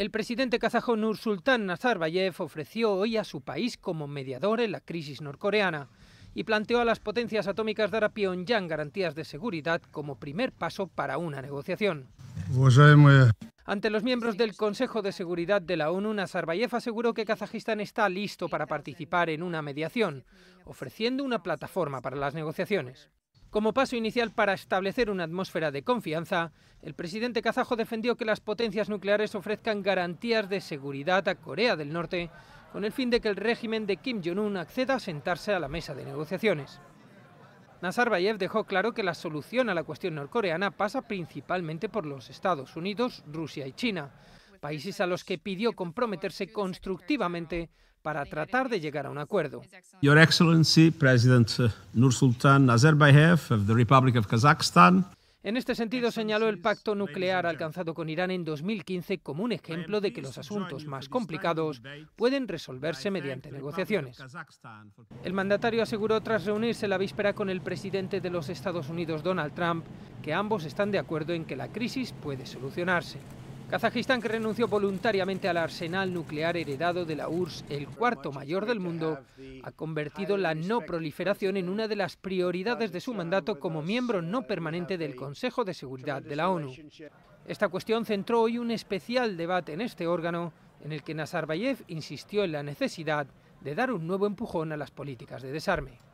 El presidente kazajo Nursultán Nazarbayev ofreció hoy a su país como mediador en la crisis norcoreana y planteó a las potencias atómicas de a Pyongyang garantías de seguridad como primer paso para una negociación. Pues Ante los miembros del Consejo de Seguridad de la ONU, Nazarbayev aseguró que Kazajistán está listo para participar en una mediación, ofreciendo una plataforma para las negociaciones. Como paso inicial para establecer una atmósfera de confianza, el presidente kazajo defendió que las potencias nucleares ofrezcan garantías de seguridad a Corea del Norte con el fin de que el régimen de Kim Jong-un acceda a sentarse a la mesa de negociaciones. Nazarbayev dejó claro que la solución a la cuestión norcoreana pasa principalmente por los Estados Unidos, Rusia y China, países a los que pidió comprometerse constructivamente para tratar de llegar a un acuerdo. Your Excellency, President Nursultan Nazarbayev of the Republic of Kazakhstan. En este sentido, señaló el pacto nuclear alcanzado con Irán en 2015 como un ejemplo de que los asuntos más complicados pueden resolverse mediante negociaciones. El mandatario aseguró tras reunirse la víspera con el presidente de los Estados Unidos, Donald Trump, que ambos están de acuerdo en que la crisis puede solucionarse. Kazajistán, que renunció voluntariamente al arsenal nuclear heredado de la URSS, el cuarto mayor del mundo, ha convertido la no proliferación en una de las prioridades de su mandato como miembro no permanente del Consejo de Seguridad de la ONU. Esta cuestión centró hoy un especial debate en este órgano, en el que Nazarbayev insistió en la necesidad de dar un nuevo empujón a las políticas de desarme.